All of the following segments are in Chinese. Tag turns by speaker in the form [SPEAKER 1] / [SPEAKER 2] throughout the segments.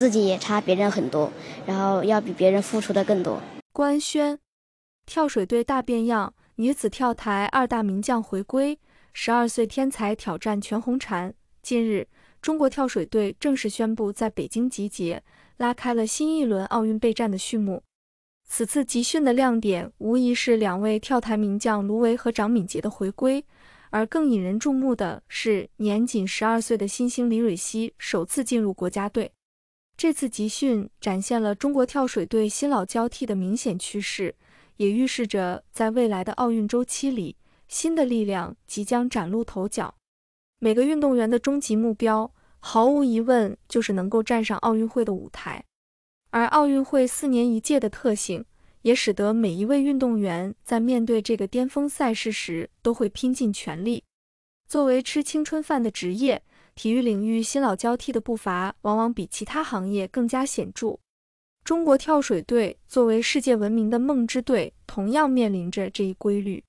[SPEAKER 1] 自己也差别人很多，然后要比别人付出的更多。官宣，跳水队大变样，女子跳台二大名将回归，十二岁天才挑战全红婵。近日，中国跳水队正式宣布在北京集结，拉开了新一轮奥运备战的序幕。此次集训的亮点，无疑是两位跳台名将卢维和张敏杰的回归，而更引人注目的是年仅十二岁的新星李蕊希首次进入国家队。这次集训展现了中国跳水队新老交替的明显趋势，也预示着在未来的奥运周期里，新的力量即将崭露头角。每个运动员的终极目标，毫无疑问就是能够站上奥运会的舞台。而奥运会四年一届的特性，也使得每一位运动员在面对这个巅峰赛事时都会拼尽全力。作为吃青春饭的职业。体育领域新老交替的步伐往往比其他行业更加显著。中国跳水队作为世界闻名的“梦之队”，同样面临着这一规律。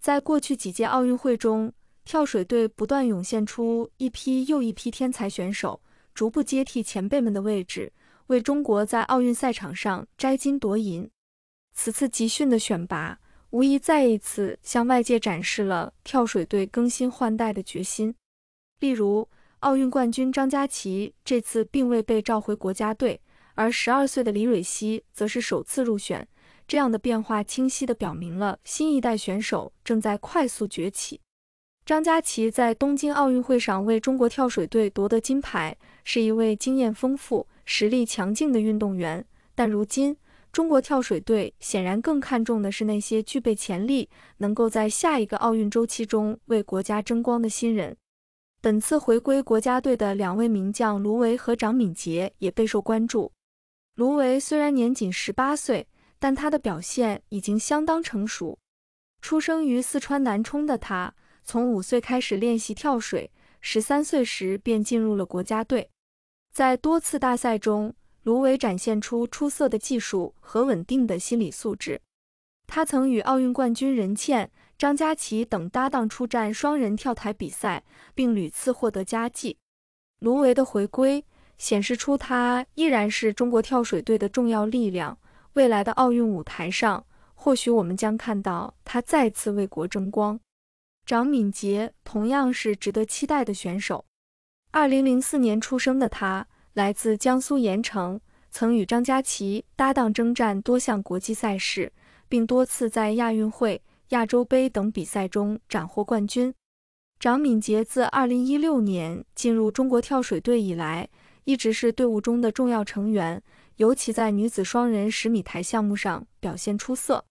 [SPEAKER 1] 在过去几届奥运会中，跳水队不断涌现出一批又一批天才选手，逐步接替前辈们的位置，为中国在奥运赛场上摘金夺银。此次集训的选拔，无疑再一次向外界展示了跳水队更新换代的决心。例如，奥运冠军张家齐这次并未被召回国家队，而十二岁的李蕊希则是首次入选。这样的变化清晰地表明了新一代选手正在快速崛起。张家齐在东京奥运会上为中国跳水队夺得金牌，是一位经验丰富、实力强劲的运动员。但如今，中国跳水队显然更看重的是那些具备潜力、能够在下一个奥运周期中为国家争光的新人。本次回归国家队的两位名将卢维和张敏杰也备受关注。卢维虽然年仅十八岁，但他的表现已经相当成熟。出生于四川南充的他，从五岁开始练习跳水，十三岁时便进入了国家队。在多次大赛中，卢维展现出出色的技术和稳定的心理素质。他曾与奥运冠军任倩、张佳琪等搭档出战双人跳台比赛，并屡次获得佳绩。卢维的回归显示出他依然是中国跳水队的重要力量。未来的奥运舞台上，或许我们将看到他再次为国争光。张敏杰同样是值得期待的选手。2004年出生的他来自江苏盐城，曾与张佳琪搭档征战多项国际赛事，并多次在亚运会。亚洲杯等比赛中斩获冠军。张敏杰自2016年进入中国跳水队以来，一直是队伍中的重要成员，尤其在女子双人十米台项目上表现出色。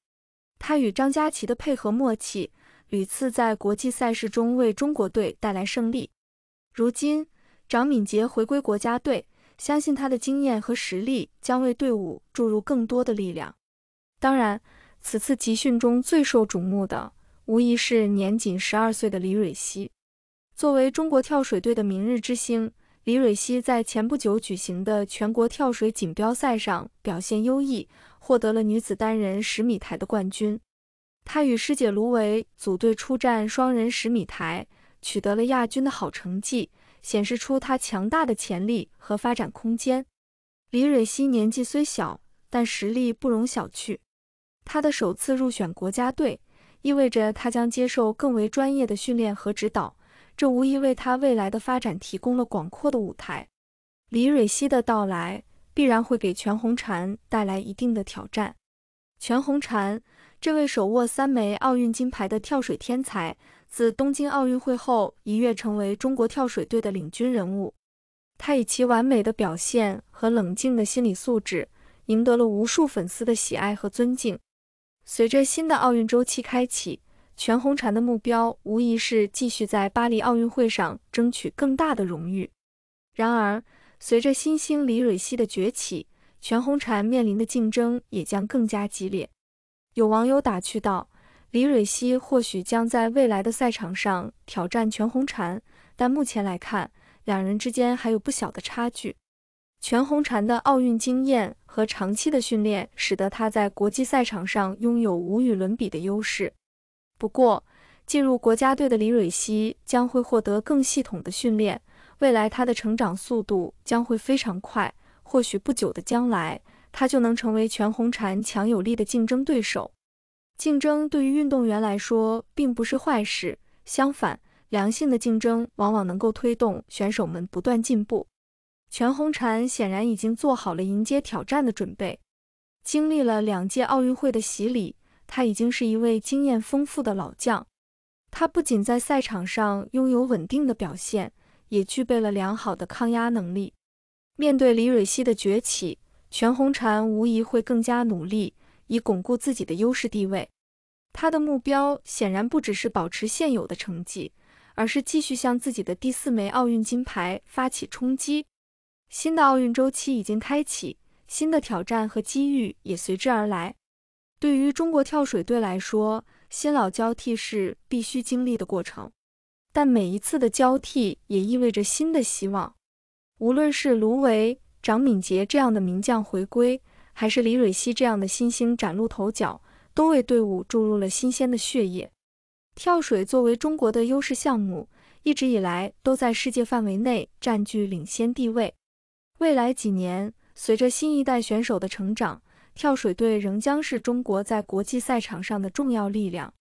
[SPEAKER 1] 他与张佳琪的配合默契，屡次在国际赛事中为中国队带来胜利。如今，张敏杰回归国家队，相信他的经验和实力将为队伍注入更多的力量。当然。此次集训中最受瞩目的，无疑是年仅十二岁的李蕊希。作为中国跳水队的明日之星，李蕊希在前不久举行的全国跳水锦标赛上表现优异，获得了女子单人十米台的冠军。她与师姐卢维组队出战双人十米台，取得了亚军的好成绩，显示出她强大的潜力和发展空间。李蕊希年纪虽小，但实力不容小觑。他的首次入选国家队，意味着他将接受更为专业的训练和指导，这无疑为他未来的发展提供了广阔的舞台。李蕊希的到来必然会给全红婵带来一定的挑战。全红婵这位手握三枚奥运金牌的跳水天才，自东京奥运会后一跃成为中国跳水队的领军人物。他以其完美的表现和冷静的心理素质，赢得了无数粉丝的喜爱和尊敬。随着新的奥运周期开启，全红婵的目标无疑是继续在巴黎奥运会上争取更大的荣誉。然而，随着新星李蕊希的崛起，全红婵面临的竞争也将更加激烈。有网友打趣道：“李蕊希或许将在未来的赛场上挑战全红婵，但目前来看，两人之间还有不小的差距。”全红婵的奥运经验。和长期的训练，使得他在国际赛场上拥有无与伦比的优势。不过，进入国家队的李蕊希将会获得更系统的训练，未来他的成长速度将会非常快。或许不久的将来，他就能成为全红婵强有力的竞争对手。竞争对于运动员来说并不是坏事，相反，良性的竞争往往能够推动选手们不断进步。全红婵显然已经做好了迎接挑战的准备。经历了两届奥运会的洗礼，他已经是一位经验丰富的老将。他不仅在赛场上拥有稳定的表现，也具备了良好的抗压能力。面对李蕊希的崛起，全红婵无疑会更加努力，以巩固自己的优势地位。他的目标显然不只是保持现有的成绩，而是继续向自己的第四枚奥运金牌发起冲击。新的奥运周期已经开启，新的挑战和机遇也随之而来。对于中国跳水队来说，新老交替是必须经历的过程，但每一次的交替也意味着新的希望。无论是卢维、张敏杰这样的名将回归，还是李蕊希这样的新星崭露头角，都为队伍注入了新鲜的血液。跳水作为中国的优势项目，一直以来都在世界范围内占据领先地位。未来几年，随着新一代选手的成长，跳水队仍将是中国在国际赛场上的重要力量。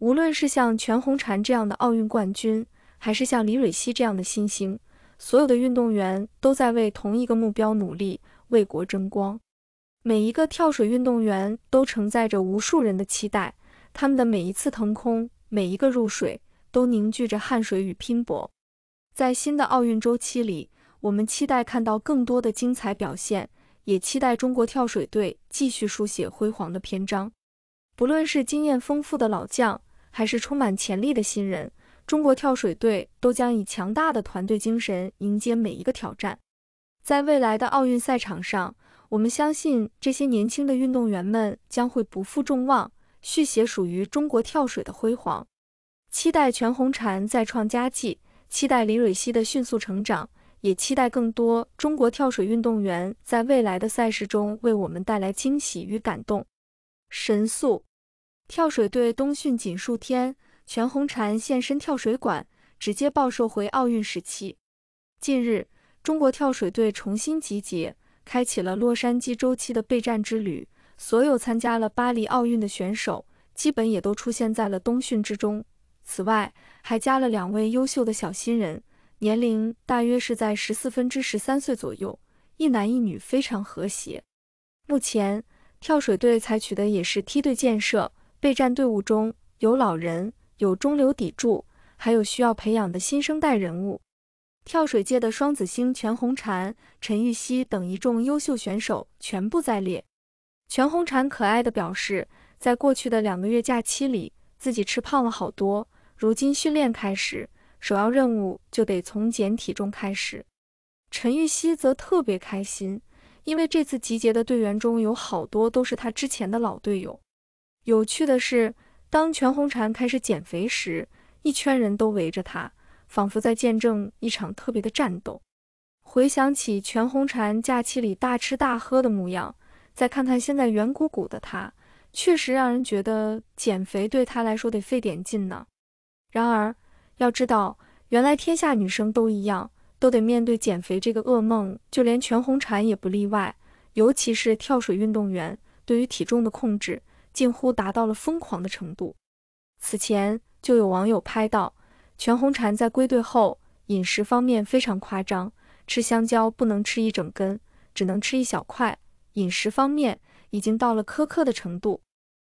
[SPEAKER 1] 无论是像全红婵这样的奥运冠军，还是像李蕊希这样的新星，所有的运动员都在为同一个目标努力，为国争光。每一个跳水运动员都承载着无数人的期待，他们的每一次腾空，每一个入水，都凝聚着汗水与拼搏。在新的奥运周期里，我们期待看到更多的精彩表现，也期待中国跳水队继续书写辉煌的篇章。不论是经验丰富的老将，还是充满潜力的新人，中国跳水队都将以强大的团队精神迎接每一个挑战。在未来的奥运赛场上，我们相信这些年轻的运动员们将会不负众望，续写属于中国跳水的辉煌。期待全红婵再创佳绩，期待李蕊希的迅速成长。也期待更多中国跳水运动员在未来的赛事中为我们带来惊喜与感动。神速，跳水队冬训仅数天，全红婵现身跳水馆，直接暴瘦回奥运时期。近日，中国跳水队重新集结，开启了洛杉矶周期的备战之旅。所有参加了巴黎奥运的选手，基本也都出现在了冬训之中。此外，还加了两位优秀的小新人。年龄大约是在十四分之十三岁左右，一男一女非常和谐。目前跳水队采取的也是梯队建设，备战队伍中有老人，有中流砥柱，还有需要培养的新生代人物。跳水界的双子星全红婵、陈芋汐等一众优秀选手全部在列。全红婵可爱的表示，在过去的两个月假期里，自己吃胖了好多，如今训练开始。首要任务就得从减体重开始。陈玉溪则特别开心，因为这次集结的队员中有好多都是他之前的老队友。有趣的是，当全红婵开始减肥时，一圈人都围着他，仿佛在见证一场特别的战斗。回想起全红婵假期里大吃大喝的模样，再看看现在圆鼓鼓的她，确实让人觉得减肥对她来说得费点劲呢。然而，要知道，原来天下女生都一样，都得面对减肥这个噩梦，就连全红婵也不例外。尤其是跳水运动员，对于体重的控制近乎达到了疯狂的程度。此前就有网友拍到，全红婵在归队后，饮食方面非常夸张，吃香蕉不能吃一整根，只能吃一小块，饮食方面已经到了苛刻的程度。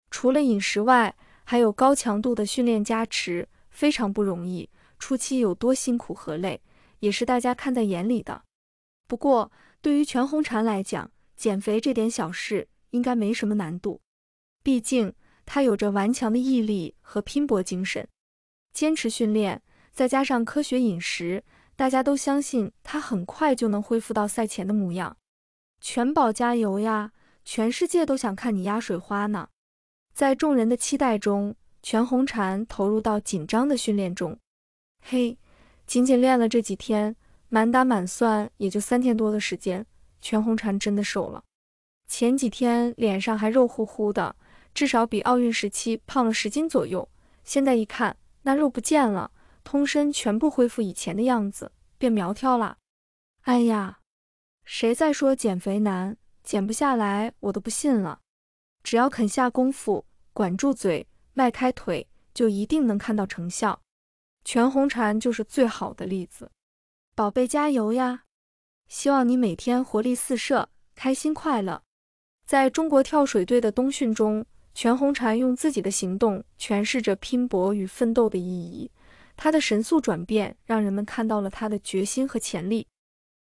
[SPEAKER 1] 除了饮食外，还有高强度的训练加持。非常不容易，初期有多辛苦和累，也是大家看在眼里的。不过，对于全红婵来讲，减肥这点小事应该没什么难度，毕竟她有着顽强的毅力和拼搏精神，坚持训练，再加上科学饮食，大家都相信她很快就能恢复到赛前的模样。全宝加油呀！全世界都想看你压水花呢，在众人的期待中。全红婵投入到紧张的训练中，嘿，仅仅练了这几天，满打满算也就三天多的时间。全红婵真的瘦了，前几天脸上还肉乎乎的，至少比奥运时期胖了十斤左右。现在一看，那肉不见了，通身全部恢复以前的样子，变苗条了。哎呀，谁再说减肥难减不下来，我都不信了。只要肯下功夫，管住嘴。迈开腿就一定能看到成效，全红婵就是最好的例子。宝贝加油呀！希望你每天活力四射，开心快乐。在中国跳水队的冬训中，全红婵用自己的行动诠释着拼搏与奋斗的意义。她的神速转变让人们看到了她的决心和潜力。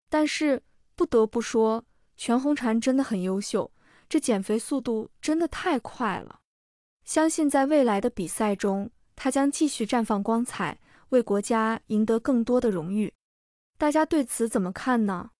[SPEAKER 1] 但是不得不说，全红婵真的很优秀，这减肥速度真的太快了。相信在未来的比赛中，他将继续绽放光彩，为国家赢得更多的荣誉。大家对此怎么看呢？